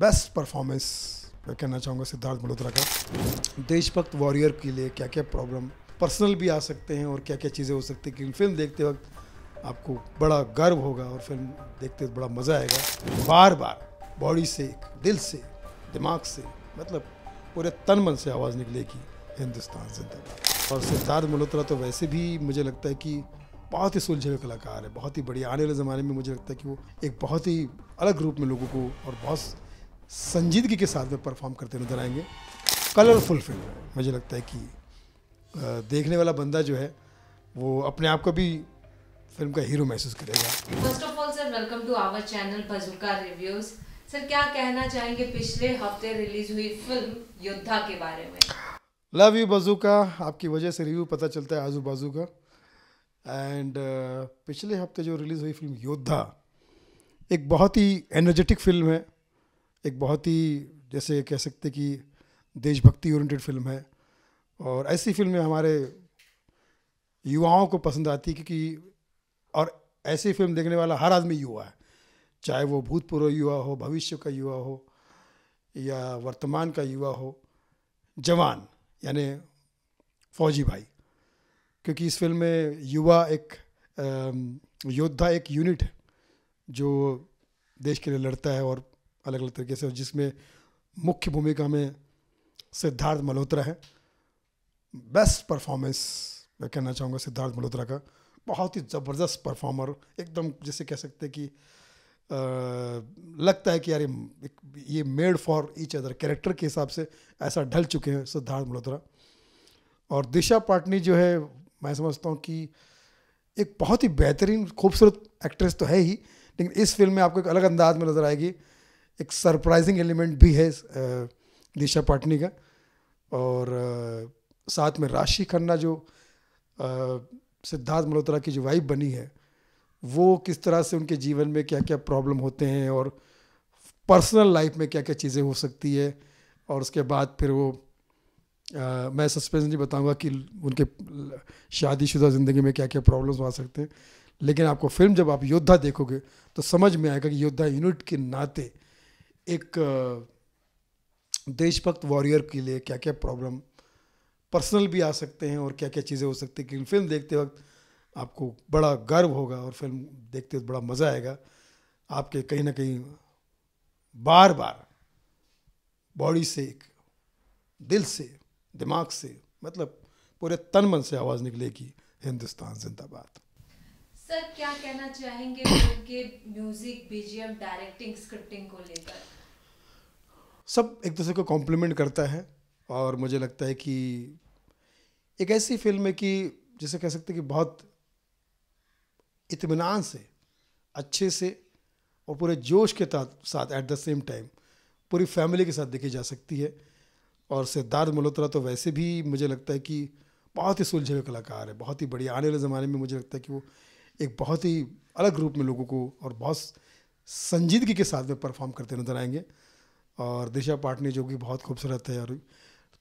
best performance मैं कहना चाहूँगा सिद्धार्थ मल्होत्रा का देशभक्त वॉरियर के लिए क्या क्या प्रॉब्लम पर्सनल भी आ सकते हैं और क्या क्या चीज़ें हो सकती हैं कि फिल्म देखते वक्त आपको बड़ा गर्व होगा और फिल्म देखते वक्त बड़ा मज़ा आएगा बार बार बॉडी से दिल से दिमाग से मतलब पूरे तन मन से आवाज़ निकलेगी हिंदुस्तान जिंदगी और सिद्धार्थ मल्होत्रा तो वैसे भी मुझे लगता है कि बहुत ही सुलझे हुए कलाकार है बहुत ही बढ़िया आने वाले ज़माने में मुझे लगता है कि वो एक बहुत ही अलग रूप में लोगों को और बहुत संजीदगी के साथ में परफॉर्म करते नजर आएंगे कलरफुल फिल्म मुझे लगता है कि देखने वाला बंदा जो है वो अपने आप को भी फिल्म का हीरो महसूस करेगा first of all sir welcome to our channel bazooka reviews sir क्या कहना चाहेंगे पिछले हफ्ते रिलीज हुई फिल्म योद्धा के बारे में लव यू बजुका आपकी वजह से रिव्यू पता चलता है आजू बाजू का एंड uh, पिछले हफ्ते जो रिलीज़ हुई फिल्म योद्धा एक बहुत ही एनर्जेटिक फिल्म है एक बहुत ही जैसे कह सकते कि देशभक्ति ओरिएंटेड फिल्म है और ऐसी फिल्में हमारे युवाओं को पसंद आती क्योंकि और ऐसी फिल्म देखने वाला हर आदमी युवा है चाहे वो भूतपूर्व युवा हो भविष्य का युवा हो या वर्तमान का युवा हो जवान यानी फौजी भाई क्योंकि इस फिल्म में युवा एक योद्धा एक यूनिट है जो देश के लिए लड़ता है और अलग अलग तरीके से और जिसमें मुख्य भूमिका में सिद्धार्थ मल्होत्रा है बेस्ट परफॉर्मेंस मैं कहना चाहूँगा सिद्धार्थ मल्होत्रा का बहुत ही ज़बरदस्त परफॉर्मर एकदम जैसे कह सकते कि आ, लगता है कि यार ये made for each other character के हिसाब से ऐसा ढल चुके हैं सिद्धार्थ मल्होत्रा और दिशा पाटनी जो है मैं समझता हूँ कि एक बहुत ही बेहतरीन खूबसूरत एक्ट्रेस तो है ही लेकिन इस फिल्म में आपको एक अलग अंदाज में नज़र आएगी एक सरप्राइजिंग एलिमेंट भी है दिशा पाटनी का और साथ में राशि खन्ना जो सिद्धार्थ मल्होत्रा की जो वाइफ बनी है वो किस तरह से उनके जीवन में क्या क्या प्रॉब्लम होते हैं और पर्सनल लाइफ में क्या क्या चीज़ें हो सकती है और उसके बाद फिर वो आ, मैं सस्पेंस नहीं बताऊंगा कि उनके शादीशुदा ज़िंदगी में क्या क्या प्रॉब्लम्स आ सकते हैं लेकिन आपको फिल्म जब आप योद्धा देखोगे तो समझ में आएगा कि योद्धा यूनिट के नाते एक देशभक्त वॉरियर के लिए क्या क्या प्रॉब्लम पर्सनल भी आ सकते हैं और क्या क्या चीज़ें हो सकती हैं क्योंकि फिल्म देखते वक्त आपको बड़ा गर्व होगा और फिल्म देखते वक्त बड़ा मज़ा आएगा आपके कहीं ना कहीं बार बार बॉडी से एक दिल से दिमाग से मतलब पूरे तन मन से आवाज़ निकलेगी हिंदुस्तान जिंदाबाद सर क्या कहना चाहेंगे उनके म्यूजिक बीजीएम डायरेक्टिंग स्क्रिप्टिंग को लेकर सब एक दूसरे को कॉम्प्लीमेंट करता है और मुझे लगता है कि एक ऐसी फिल्म है कि जिसे कह सकते कि बहुत इतमान से अच्छे से और पूरे जोश के साथ एट द सेम टाइम पूरी फैमिली के साथ देखी जा सकती है और सिद्धार्थ मल्होत्रा तो वैसे भी मुझे लगता है कि बहुत ही सुलझे हुए कलाकार है बहुत ही बढ़िया आने वाले ज़माने में मुझे लगता है कि वो एक बहुत ही अलग रूप में लोगों को और बहुत संजीदगी के साथ में परफॉर्म करते नजर आएंगे और दिशा पाटनी जो कि बहुत खूबसूरत है और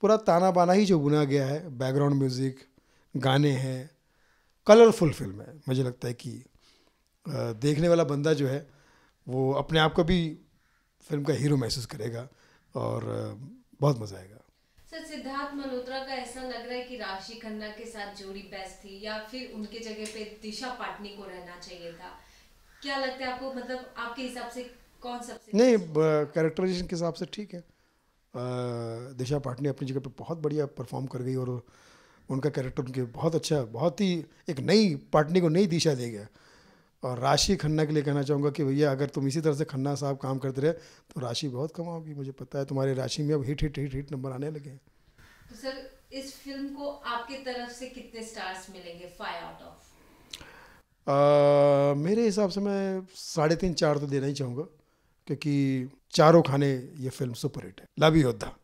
पूरा ताना बाना ही जो बुना गया है बैकग्राउंड म्यूज़िक गाने हैं कलरफुल फिल्म है मुझे लगता है कि देखने वाला बंदा जो है वो अपने आप को भी फिल्म का हीरो महसूस करेगा और बहुत मज़ा आएगा सर सिद्धार्थ मल्होत्रा का ऐसा लग रहा है कि राशि खन्ना के साथ जोड़ी बेस्ट थी या फिर उनके जगह पे दिशा पाटनी को रहना चाहिए था क्या लगता है आपको मतलब आपके हिसाब से कौन सबसे नहीं कैरेक्टराइजेशन के हिसाब से ठीक है दिशा पाटनी अपनी जगह पे बहुत बढ़िया परफॉर्म कर गई और उनका कैरेक्टर उनके बहुत अच्छा बहुत ही एक नई पाटनी को नई दिशा दे गया और राशि खन्ना के लिए कहना चाहूँगा कि भैया अगर तुम इसी तरह से खन्ना साहब काम करते रहे तो राशि बहुत कमाओगी मुझे पता है तुम्हारी राशि में अब hit hit hit hit number आने लगे हैं तो सर इस फिल्म को तरफ से कितने स्टार्स मिलेंगे आउट ऑफ मेरे हिसाब से मैं साढ़े तीन चार तो देना ही चाहूँगा क्योंकि चारों खाने ये फिल्म सुपरहिट है लवी योद्धा